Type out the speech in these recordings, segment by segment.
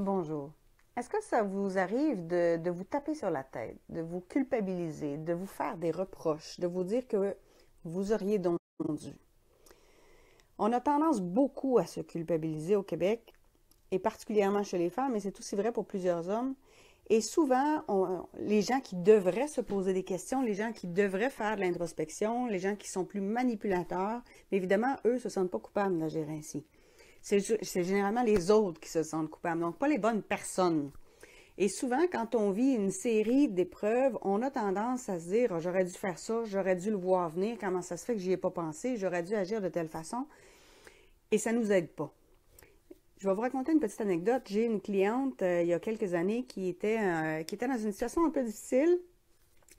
Bonjour. Est-ce que ça vous arrive de, vous taper sur la tête, de vous culpabiliser, de vous faire des reproches, de vous dire que vous auriez donc dû? On a tendance beaucoup à se culpabiliser au Québec, et particulièrement chez les femmes, mais c'est aussi vrai pour plusieurs hommes. Et souvent, les gens qui devraient se poser des questions, les gens qui devraient faire de l'introspection, les gens qui sont plus manipulateurs, mais évidemment, eux ne se sentent pas coupables d'agir ainsi c'est généralement les autres qui se sentent coupables, donc pas les bonnes personnes. Et souvent, quand on vit une série d'épreuves, on a tendance à se dire ah, j'aurais dû faire ça, j'aurais dû le voir venir, comment ça se fait que j'y ai pas pensé, j'aurais dû agir de telle façon. Et ça ne nous aide pas. Je vais vous raconter une petite anecdote. J'ai une cliente euh, il y a quelques années qui était, euh, qui était dans une situation un peu difficile.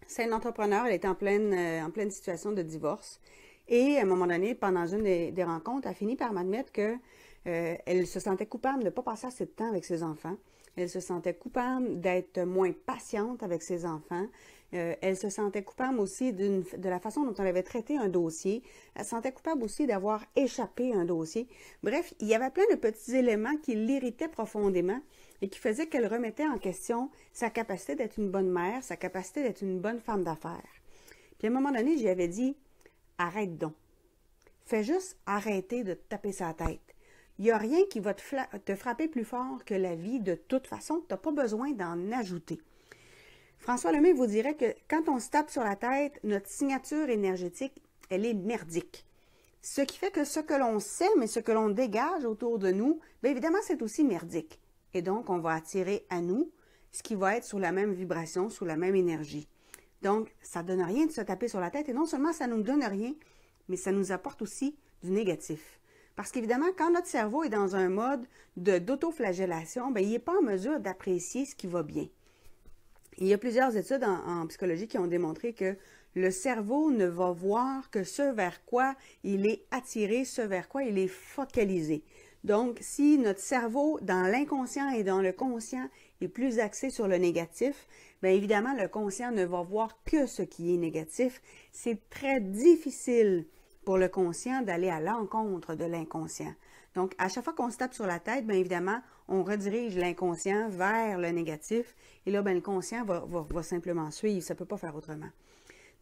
C'est une entrepreneur, elle était en pleine, euh, en pleine situation de divorce. Et à un moment donné, pendant une des, des rencontres, elle a fini par m'admettre que euh, elle se sentait coupable de ne pas passer assez de temps avec ses enfants. Elle se sentait coupable d'être moins patiente avec ses enfants. Euh, elle se sentait coupable aussi de la façon dont elle avait traité un dossier. Elle se sentait coupable aussi d'avoir échappé un dossier. Bref, il y avait plein de petits éléments qui l'irritaient profondément et qui faisaient qu'elle remettait en question sa capacité d'être une bonne mère, sa capacité d'être une bonne femme d'affaires. Puis à un moment donné, j'y avais dit Arrête donc. Fais juste arrêter de taper sa tête. Il n'y a rien qui va te, frapper plus fort que la vie. De toute façon, tu n'as pas besoin d'en ajouter. François Lemay vous dirait que quand on se tape sur la tête, notre signature énergétique, elle est merdique. Ce qui fait que ce que l'on sème et ce que l'on dégage autour de nous, bien évidemment, c'est aussi merdique. Et donc, on va attirer à nous ce qui va être sous la même vibration, sous la même énergie. Donc, ça ne donne rien de se taper sur la tête. Et non seulement ça ne nous donne rien, mais ça nous apporte aussi du négatif. Parce qu'évidemment, quand notre cerveau est dans un mode d'autoflagellation, ben, il n'est pas en mesure d'apprécier ce qui va bien. Il y a plusieurs études en, psychologie qui ont démontré que le cerveau ne va voir que ce vers quoi il est attiré, ce vers quoi il est focalisé. Donc, si notre cerveau, dans l'inconscient et dans le conscient, est plus axé sur le négatif, bien évidemment, le conscient ne va voir que ce qui est négatif. C'est très difficile pour le conscient d'aller à l'encontre de l'inconscient. Donc, à chaque fois qu'on se tape sur la tête, bien évidemment, on redirige l'inconscient vers le négatif. Et là, bien, le conscient va, simplement suivre. Ça ne peut pas faire autrement.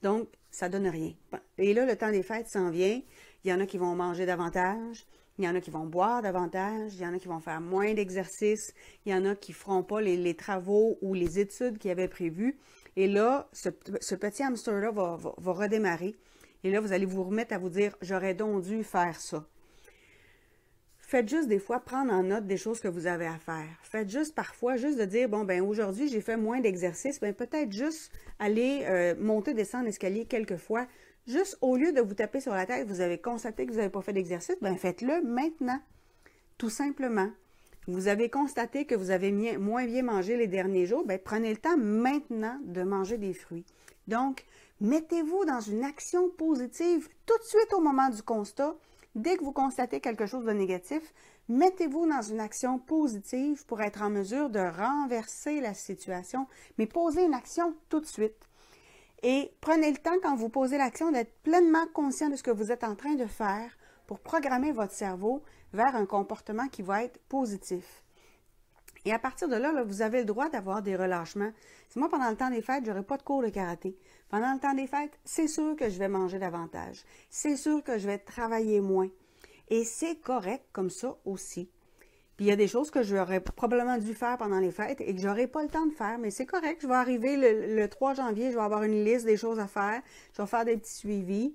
Donc, ça donne rien. Et là, le temps des fêtes s'en vient. Il y en a qui vont manger davantage. Il y en a qui vont boire davantage. Il y en a qui vont faire moins d'exercices. Il y en a qui ne feront pas les, travaux ou les études qu'ils avaient prévues. Et là, ce, petit hamster-là va, va, va redémarrer. Et là, vous allez vous remettre à vous dire, j'aurais donc dû faire ça. Faites juste des fois prendre en note des choses que vous avez à faire. Faites juste parfois juste de dire bon ben aujourd'hui j'ai fait moins d'exercices, ben peut-être juste aller euh, monter descendre l'escalier quelques fois. Juste au lieu de vous taper sur la tête, vous avez constaté que vous n'avez pas fait d'exercice, ben faites-le maintenant, tout simplement. Vous avez constaté que vous avez moins bien mangé les derniers jours, ben prenez le temps maintenant de manger des fruits. Donc Mettez-vous dans une action positive tout de suite au moment du constat. Dès que vous constatez quelque chose de négatif, mettez-vous dans une action positive pour être en mesure de renverser la situation, mais posez une action tout de suite. Et prenez le temps quand vous posez l'action d'être pleinement conscient de ce que vous êtes en train de faire pour programmer votre cerveau vers un comportement qui va être positif. Et à partir de là, vous avez le droit d'avoir des relâchements. Si moi, pendant le temps des fêtes, n'aurai pas de cours de karaté. Pendant le temps des fêtes, c'est sûr que je vais manger davantage. C'est sûr que je vais travailler moins. Et c'est correct comme ça aussi. Puis il y a des choses que j'aurais probablement dû faire pendant les fêtes et que j'aurais pas le temps de faire, mais c'est correct. Je vais arriver le, 3 janvier, je vais avoir une liste des choses à faire. Je vais faire des petits suivis.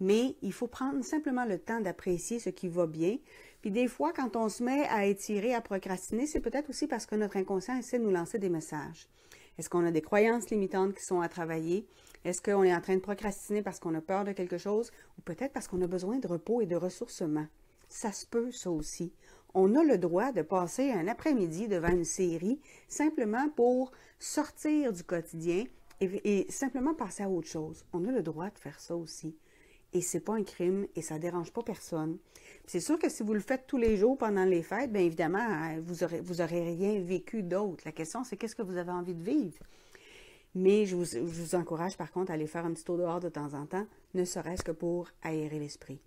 Mais il faut prendre simplement le temps d'apprécier ce qui va bien. Puis des fois, quand on se met à étirer, à procrastiner, c'est peut-être aussi parce que notre inconscient essaie de nous lancer des messages. Est-ce qu'on a des croyances limitantes qui sont à travailler? Est-ce qu'on est en train de procrastiner parce qu'on a peur de quelque chose? Ou peut-être parce qu'on a besoin de repos et de ressourcement. Ça se peut, ça aussi. On a le droit de passer un après-midi devant une série simplement pour sortir du quotidien et, simplement passer à autre chose. On a le droit de faire ça aussi et c'est pas un crime et ça dérange pas personne. C'est sûr que si vous le faites tous les jours pendant les fêtes, bien évidemment, hein, vous aurez, vous aurez rien vécu d'autre. La question, c'est qu'est-ce que vous avez envie de vivre. Mais je vous, je vous, encourage par contre à aller faire un petit tour dehors de temps en temps, ne serait-ce que pour aérer l'esprit.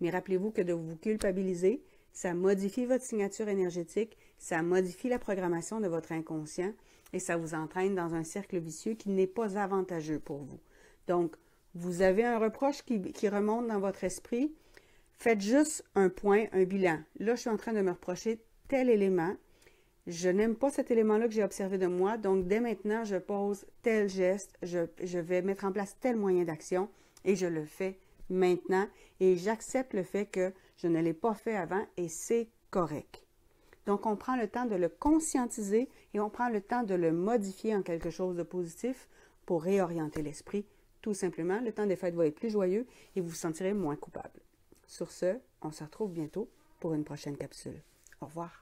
Mais rappelez-vous que de vous culpabiliser, ça modifie votre signature énergétique, ça modifie la programmation de votre inconscient et ça vous entraîne dans un cercle vicieux qui n'est pas avantageux pour vous. Donc, vous avez un reproche qui, remonte dans votre esprit, faites juste un point, un bilan. Là, je suis en train de me reprocher tel élément. Je n'aime pas cet élément-là que j'ai observé de moi, donc dès maintenant, je pose tel geste, je vais mettre en place tel moyen d'action et je le fais maintenant et j'accepte le fait que je ne l'ai pas fait avant et c'est correct. Donc, on prend le temps de le conscientiser et on prend le temps de le modifier en quelque chose de positif pour réorienter l'esprit tout simplement, le temps des fêtes va être plus joyeux et vous vous sentirez moins coupable. Sur ce, on se retrouve bientôt pour une prochaine capsule. Au revoir.